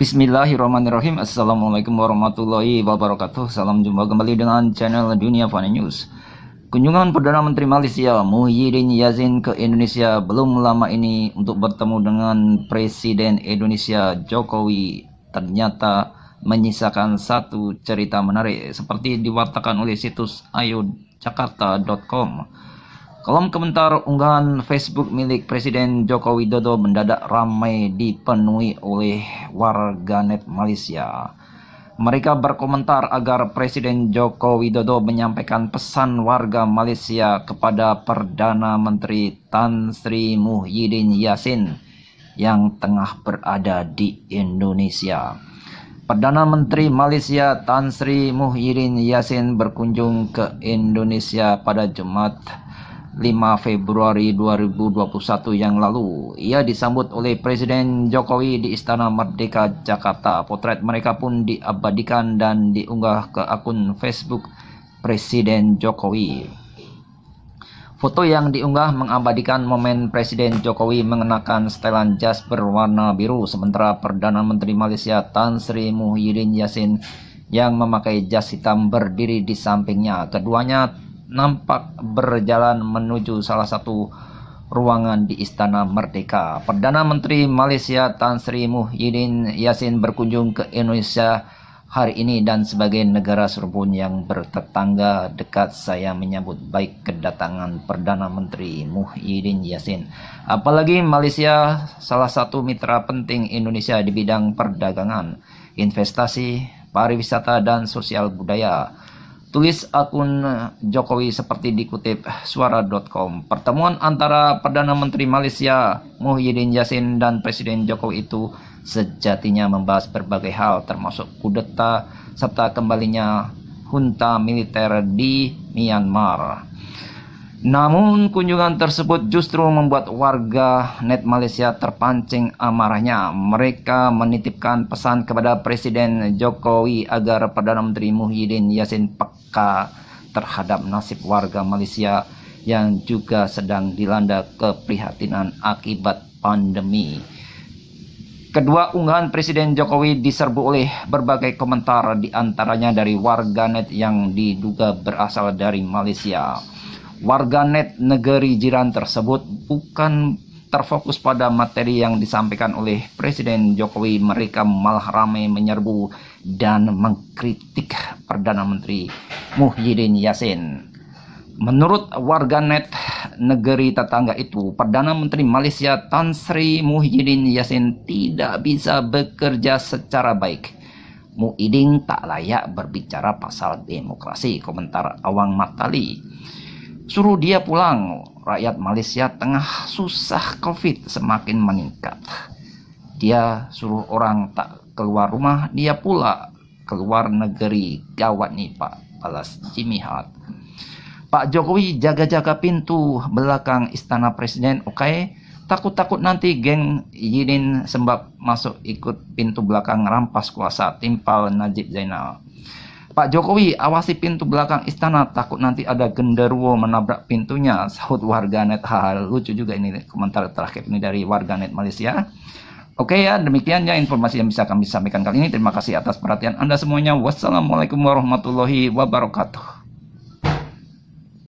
Bismillahirrahmanirrahim Assalamualaikum warahmatullahi wabarakatuh Salam jumpa kembali dengan channel Dunia Funny News Kunjungan Perdana Menteri Malaysia Muhyiddin Yazin ke Indonesia belum lama ini untuk bertemu dengan Presiden Indonesia Jokowi ternyata menyisakan satu cerita menarik seperti diwartakan oleh situs ayojakarta.com Kolom komentar unggahan Facebook milik Presiden Joko Widodo mendadak ramai dipenuhi oleh warganet Malaysia. Mereka berkomentar agar Presiden Joko Widodo menyampaikan pesan warga Malaysia kepada Perdana Menteri Tan Sri Muhyiddin Yassin yang tengah berada di Indonesia. Perdana Menteri Malaysia Tan Sri Muhyiddin Yassin berkunjung ke Indonesia pada Jumat 5 Februari 2021 yang lalu. Ia disambut oleh Presiden Jokowi di Istana Merdeka Jakarta. Potret mereka pun diabadikan dan diunggah ke akun Facebook Presiden Jokowi. Foto yang diunggah mengabadikan momen Presiden Jokowi mengenakan setelan jas berwarna biru sementara Perdana Menteri Malaysia Tan Sri Muhyiddin Yassin yang memakai jas hitam berdiri di sampingnya. Keduanya nampak berjalan menuju salah satu ruangan di Istana Merdeka. Perdana Menteri Malaysia Tan Sri Muhyiddin Yassin berkunjung ke Indonesia hari ini dan sebagai negara serbun yang bertetangga dekat saya menyambut baik kedatangan Perdana Menteri Muhyiddin Yassin. Apalagi Malaysia salah satu mitra penting Indonesia di bidang perdagangan, investasi, pariwisata dan sosial budaya. Tulis akun eh, Jokowi seperti dikutip eh, suara.com. Pertemuan antara Perdana Menteri Malaysia Muhyiddin Yassin dan Presiden Jokowi itu sejatinya membahas berbagai hal termasuk kudeta serta kembalinya junta militer di Myanmar. Namun kunjungan tersebut justru membuat warga net Malaysia terpancing amarahnya. Mereka menitipkan pesan kepada Presiden Jokowi agar Perdana Menteri Muhyiddin Yassin Pak terhadap nasib warga Malaysia yang juga sedang dilanda keprihatinan akibat pandemi. Kedua unggahan Presiden Jokowi diserbu oleh berbagai komentar di antaranya dari warganet yang diduga berasal dari Malaysia. Warganet negeri jiran tersebut bukan terfokus pada materi yang disampaikan oleh Presiden Jokowi, mereka malah ramai menyerbu dan mengkritik Perdana Menteri Muhyiddin Yassin, Menurut warganet negeri tetangga itu, Perdana Menteri Malaysia Tan Sri Muhyiddin Yassin tidak bisa bekerja secara baik. Muhyiddin tak layak berbicara pasal demokrasi, komentar Awang Matali. Suruh dia pulang, rakyat Malaysia tengah susah COVID semakin meningkat. Dia suruh orang tak keluar rumah, dia pula keluar negeri. Gawat nih Pak. Alas Cimihat. Pak Jokowi jaga-jaga pintu belakang istana presiden, oke? Okay? Takut-takut nanti geng Yidin sembab masuk ikut pintu belakang rampas kuasa timpal Najib Zainal. Pak Jokowi awasi pintu belakang istana takut nanti ada genderuwo menabrak pintunya sahut warganet hal lucu juga ini komentar terakhir ini dari warganet Malaysia Oke okay ya, demikiannya informasi yang bisa kami sampaikan kali ini. Terima kasih atas perhatian Anda semuanya. Wassalamualaikum warahmatullahi wabarakatuh.